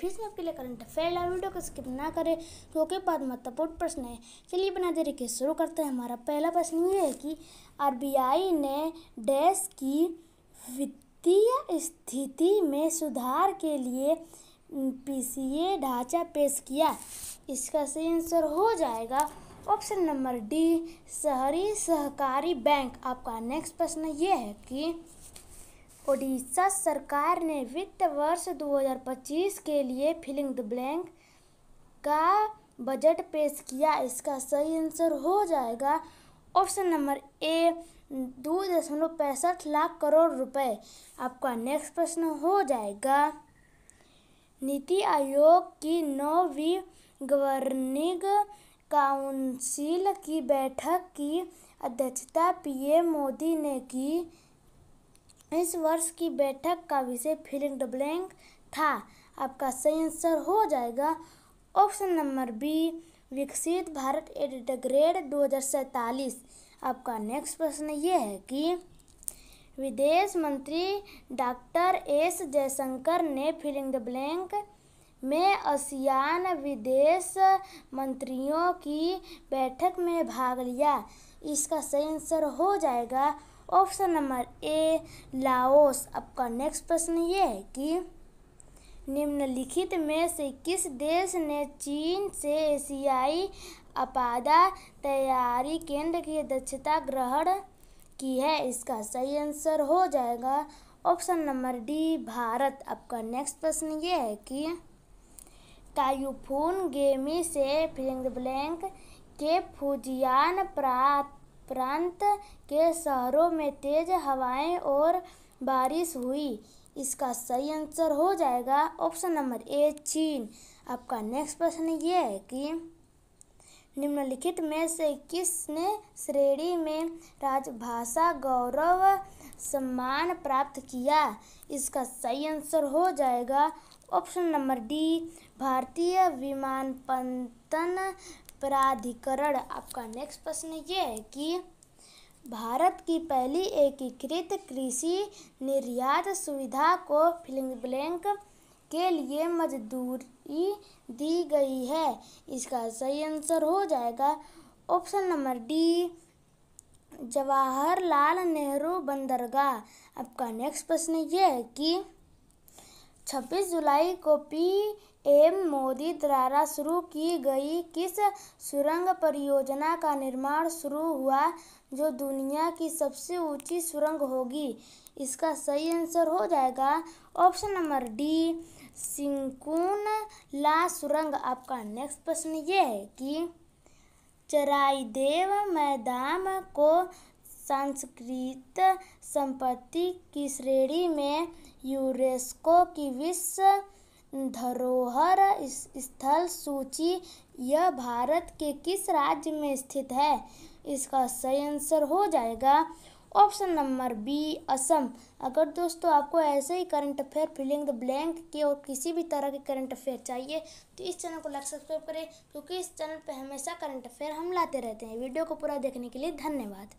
फिर से आपके लिए करंट अफेयर लाइव वीडियो को स्किप ना करें क्योंकि बहुत महत्वपूर्ण प्रश्न है चलिए बिना देरी के शुरू करते हैं हमारा पहला प्रश्न ये है कि आरबीआई ने डैश की वित्तीय स्थिति में सुधार के लिए पीसीए ढांचा पेश किया इसका सही आंसर हो जाएगा ऑप्शन नंबर डी शहरी सहकारी बैंक आपका नेक्स्ट प्रश्न ये है कि ओडिशा सरकार ने वित्त वर्ष 2025 के लिए फिलिंग द ब्लैंक का बजट पेश किया इसका सही आंसर हो जाएगा ऑप्शन नंबर ए दो दशमलव पैंसठ लाख करोड़ रुपए आपका नेक्स्ट प्रश्न हो जाएगा नीति आयोग की नौवीं गवर्निंग काउंसिल की बैठक की अध्यक्षता पीएम मोदी ने की इस वर्ष की बैठक का विषय फिलिंग द ब्लैंक था आपका सही आंसर हो जाएगा ऑप्शन नंबर बी विकसित भारत एट द ग्रेड दो आपका नेक्स्ट प्रश्न ये है कि विदेश मंत्री डॉक्टर एस जयशंकर ने फिलिंग द ब्लैंक में आसियान विदेश मंत्रियों की बैठक में भाग लिया इसका सही आंसर हो जाएगा ऑप्शन नंबर ए लाओस आपका नेक्स्ट प्रश्न ये है कि निम्नलिखित में से किस देश ने चीन से एशियाई आपदा तैयारी केंद्र की दक्षता ग्रहण की है इसका सही आंसर हो जाएगा ऑप्शन नंबर डी भारत आपका नेक्स्ट प्रश्न ये है कि टाइफून गेमी से फिंग ब्लैंक के फुजियान प्रांत प्रांत के शहरों में तेज हवाएं और बारिश हुई इसका सही आंसर हो जाएगा ऑप्शन नंबर ए चीन आपका नेक्स्ट प्रश्न ये है कि निम्नलिखित में से किसने श्रेणी में राजभाषा गौरव सम्मान प्राप्त किया इसका सही आंसर हो जाएगा ऑप्शन नंबर डी भारतीय विमानपंतन प्राधिकरण आपका नेक्स्ट प्रश्न ये है कि भारत की पहली एकीकृत कृषि निर्यात सुविधा को फिलिंग ब्लैंक के लिए मजदूरी दी गई है इसका सही आंसर हो जाएगा option number D Jawaharlal Nehru बंदरगाह आपका नेक्स्ट प्रश्न ये है कि 26 जुलाई को पी एम मोदी द्वारा शुरू की गई किस सुरंग परियोजना का निर्माण शुरू हुआ जो दुनिया की सबसे ऊंची सुरंग होगी इसका सही आंसर हो जाएगा option number D Shinkun La सुरंग आपका नेक्स्ट प्रश्न ये है कि चराईदेव मैदान को संस्कृत संपत्ति की श्रेणी में यूनेस्को की विश्व धरोहर स्थल सूची यह भारत के किस राज्य में स्थित है इसका सही आंसर हो जाएगा ऑप्शन नंबर बी असम अगर दोस्तों आपको ऐसे ही current affair filling the blank के और किसी भी तरह के करंट अफेयर चाहिए तो इस चैनल को लाइक सब्सक्राइब करें क्योंकि इस चैनल पर हमेशा करंट अफेयर हम लाते रहते हैं वीडियो को पूरा देखने के लिए धन्यवाद